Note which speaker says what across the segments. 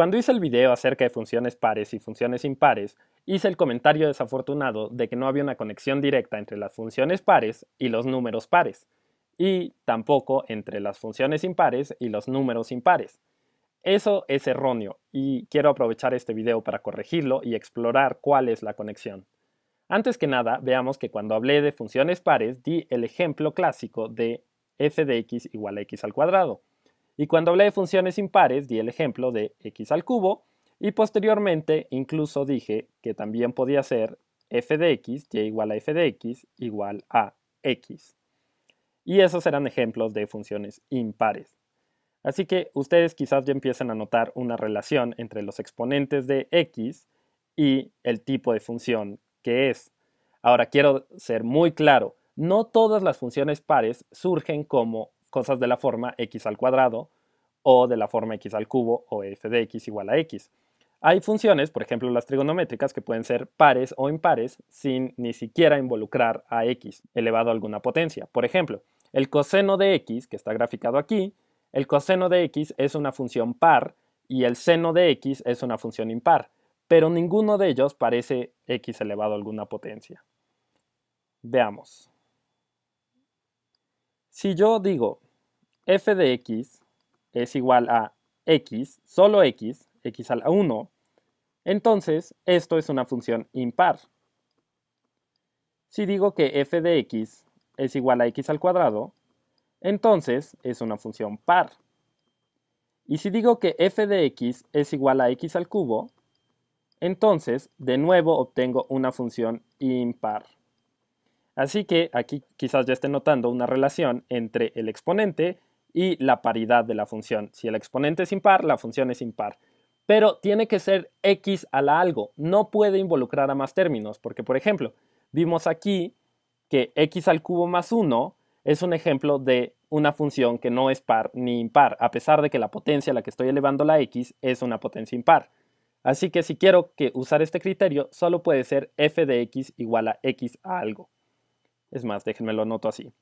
Speaker 1: Cuando hice el video acerca de funciones pares y funciones impares, hice el comentario desafortunado de que no había una conexión directa entre las funciones pares y los números pares, y tampoco entre las funciones impares y los números impares. Eso es erróneo, y quiero aprovechar este video para corregirlo y explorar cuál es la conexión. Antes que nada, veamos que cuando hablé de funciones pares di el ejemplo clásico de f de x igual a x al cuadrado. Y cuando hablé de funciones impares di el ejemplo de x al cubo y posteriormente incluso dije que también podía ser f de x, y igual a f de x igual a x. Y esos eran ejemplos de funciones impares. Así que ustedes quizás ya empiecen a notar una relación entre los exponentes de x y el tipo de función que es. Ahora quiero ser muy claro, no todas las funciones pares surgen como cosas de la forma x al cuadrado o de la forma x al cubo o f de x igual a x. Hay funciones, por ejemplo las trigonométricas, que pueden ser pares o impares sin ni siquiera involucrar a x elevado a alguna potencia. Por ejemplo, el coseno de x, que está graficado aquí, el coseno de x es una función par y el seno de x es una función impar, pero ninguno de ellos parece x elevado a alguna potencia. Veamos. Si yo digo f de x es igual a x, solo x, x a la 1, entonces esto es una función impar. Si digo que f de x es igual a x al cuadrado, entonces es una función par. Y si digo que f de x es igual a x al cubo, entonces de nuevo obtengo una función impar. Así que aquí quizás ya esté notando una relación entre el exponente y la paridad de la función. Si el exponente es impar, la función es impar. Pero tiene que ser x a la algo, no puede involucrar a más términos, porque por ejemplo, vimos aquí que x al cubo más 1 es un ejemplo de una función que no es par ni impar, a pesar de que la potencia a la que estoy elevando la x es una potencia impar. Así que si quiero que usar este criterio, solo puede ser f de x igual a x a algo. Es más, déjenme lo anoto así.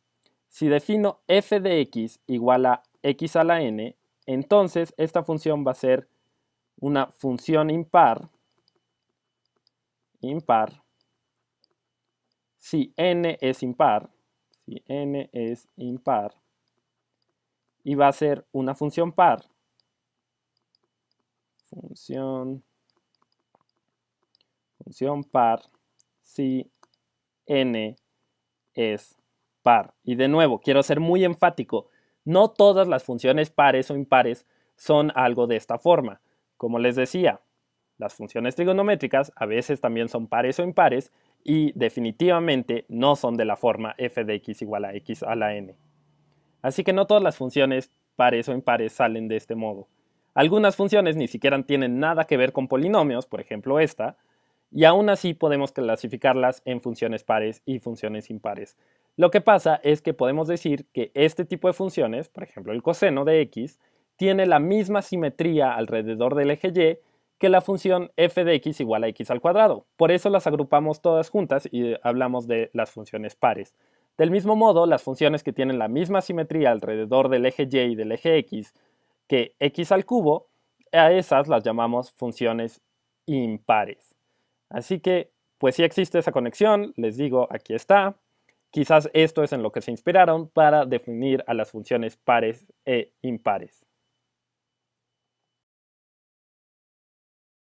Speaker 1: Si defino f de x igual a x a la n, entonces esta función va a ser una función impar, impar, si n es impar, si n es impar, y va a ser una función par, función, función par, si n es y de nuevo, quiero ser muy enfático, no todas las funciones pares o impares son algo de esta forma. Como les decía, las funciones trigonométricas a veces también son pares o impares y definitivamente no son de la forma f de x igual a x a la n. Así que no todas las funciones pares o impares salen de este modo. Algunas funciones ni siquiera tienen nada que ver con polinomios, por ejemplo esta, y aún así podemos clasificarlas en funciones pares y funciones impares. Lo que pasa es que podemos decir que este tipo de funciones, por ejemplo el coseno de x, tiene la misma simetría alrededor del eje y que la función f de x igual a x al cuadrado. Por eso las agrupamos todas juntas y hablamos de las funciones pares. Del mismo modo, las funciones que tienen la misma simetría alrededor del eje y y del eje x que x al cubo, a esas las llamamos funciones impares. Así que, pues si existe esa conexión, les digo, aquí está, Quizás esto es en lo que se inspiraron para definir a las funciones pares e impares.